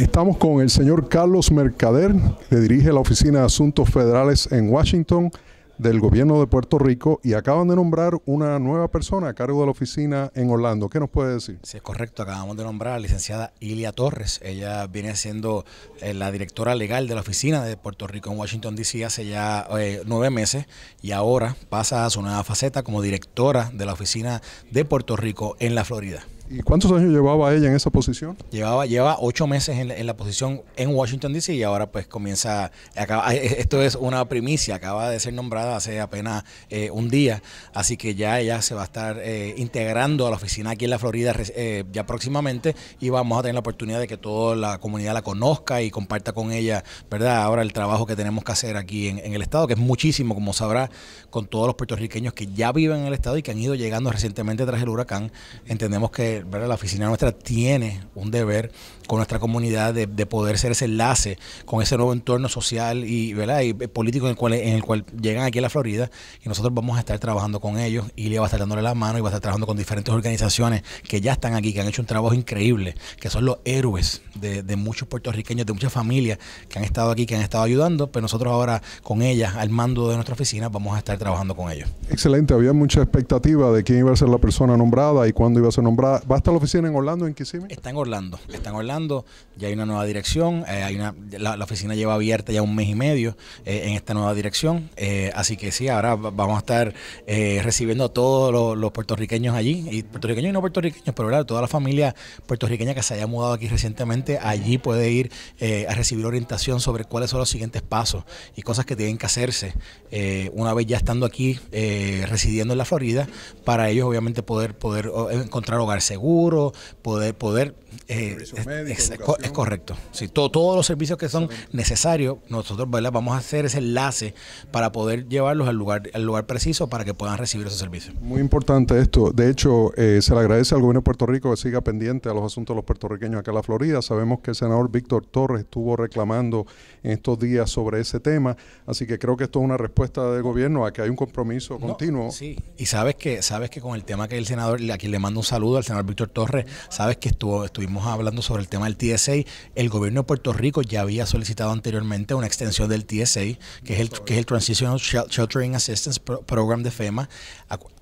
Estamos con el señor Carlos Mercader, que dirige la Oficina de Asuntos Federales en Washington del gobierno de Puerto Rico y acaban de nombrar una nueva persona a cargo de la oficina en Orlando. ¿Qué nos puede decir? Sí, es correcto. Acabamos de nombrar a la licenciada Ilia Torres. Ella viene siendo eh, la directora legal de la oficina de Puerto Rico en Washington, D.C. hace ya eh, nueve meses y ahora pasa a su nueva faceta como directora de la oficina de Puerto Rico en la Florida. ¿Y cuántos años llevaba ella en esa posición? Llevaba, lleva ocho meses en la, posición en Washington, D.C. y ahora pues comienza, eh, esto es una primicia, acaba de ser nombrada hace apenas eh, un día, así que ya ella se va a estar eh, integrando a la oficina aquí en la Florida ya próximamente y vamos a tener la oportunidad de que toda la comunidad la conozca y comparta con ella, ¿verdad? Ahora el trabajo que tenemos que hacer aquí en, en el Estado, que es muchísimo, como sabrá, con todos los puertorriqueños que ya viven en el Estado y que han ido llegando recientemente tras el huracán, entendemos que la oficina nuestra tiene un deber con nuestra comunidad de, poder ser ese enlace con ese nuevo entorno social y, ¿verdad? Eh, político en el, cual, en el cual llegan aquí a la Florida y nosotros vamos a estar trabajando con ellos y le va a estar dándole la mano y va a estar trabajando con diferentes organizaciones que ya están aquí, que han hecho un trabajo increíble, que son los héroes de muchos puertorriqueños, de muchas familias que han estado aquí, que han estado ayudando, pero nosotros ahora con ellas, al mando de nuestra oficina, vamos a estar trabajando con ellos. Excelente, había mucha expectativa de quién iba a ser la persona nombrada y cuándo iba a ser nombrada ¿Va a estar la oficina en Orlando, en Kissimmee? Está en Orlando, está en Orlando. Ya hay una nueva dirección. Eh, hay la, oficina lleva abierta ya un mes y medio eh, en esta nueva dirección. Eh, así que sí, ahora vamos a estar recibiendo a todos los, puertorriqueños allí, y puertorriqueños y no puertorriqueños, pero claro, toda la familia puertorriqueña que se haya mudado aquí recientemente, allí puede ir a recibir orientación sobre cuáles son los siguientes pasos y cosas que tienen que hacerse una vez ya estando aquí, residiendo en la Florida, para ellos obviamente poder, poder encontrar hogar seguro seguro, poder, poder eh, es, correcto. si todos los servicios que son necesarios, nosotros vamos a hacer ese enlace para poder llevarlos al lugar, al lugar preciso para que puedan recibir esos servicios. Muy importante esto. De hecho, eh, se le agradece al gobierno de Puerto Rico que siga pendiente a los asuntos de los puertorriqueños acá en la Florida. Sabemos que el senador Víctor Torres estuvo reclamando en estos días sobre ese tema, así que creo que esto es una respuesta del gobierno a que hay un compromiso continuo. sí, y sabes que, sabes que con el tema que el senador, a quien le mando un saludo al senador Víctor Torres, sabes que estuvimos hablando sobre el tema del TSA. El gobierno de Puerto Rico ya había solicitado anteriormente una extensión del TSA, que es el, que es el Transitional Sheltering Assistance Program de FEMA.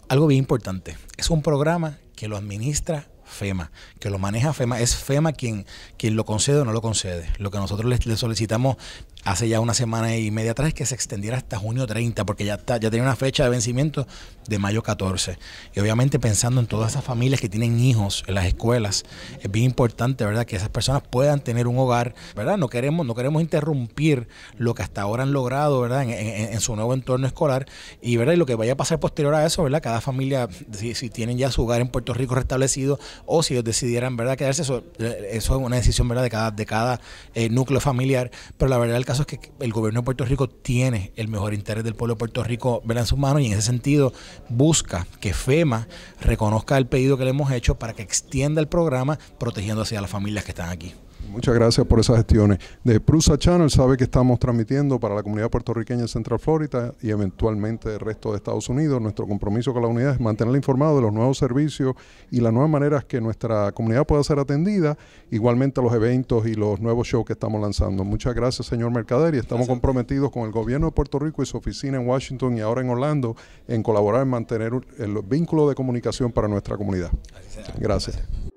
Algo bien importante, es un programa que lo administra FEMA, que lo maneja FEMA, es FEMA quien, quien lo concede o no lo concede. Lo que nosotros le, solicitamos hace ya una semana y media atrás que se extendiera hasta junio 30, porque ya, ya tenía una fecha de vencimiento de mayo 14. Y obviamente pensando en todas esas familias que tienen hijos en las escuelas, es bien importante, ¿verdad?, que esas personas puedan tener un hogar, ¿verdad? No queremos, no queremos interrumpir lo que hasta ahora han logrado, ¿verdad?, en, su nuevo entorno escolar. Y, ¿verdad?, lo que vaya a pasar posterior a eso, ¿verdad?, cada familia, si, tienen ya su hogar en Puerto Rico restablecido o si ellos decidieran, ¿verdad?, quedarse, eso, eh, eso es una decisión, ¿verdad?, de cada, de cada eh, núcleo familiar. Pero la verdad caso es que el gobierno de Puerto Rico tiene el mejor interés del pueblo de Puerto Rico en sus manos y en ese sentido busca que FEMA reconozca el pedido que le hemos hecho para que extienda el programa protegiendo a las familias que están aquí. Muchas gracias por esas gestiones. De Prusa Channel sabe que estamos transmitiendo para la comunidad puertorriqueña en Central Florida y eventualmente el resto de Estados Unidos. Nuestro compromiso con la unidad es mantenerla informada de los nuevos servicios y las nuevas maneras que nuestra comunidad pueda ser atendida, igualmente los eventos y los nuevos shows que estamos lanzando. Muchas gracias, señor Mercader, y estamos comprometidos con el gobierno de Puerto Rico y su oficina en Washington y ahora en Orlando en colaborar en mantener el vínculo de comunicación para nuestra comunidad. gracias.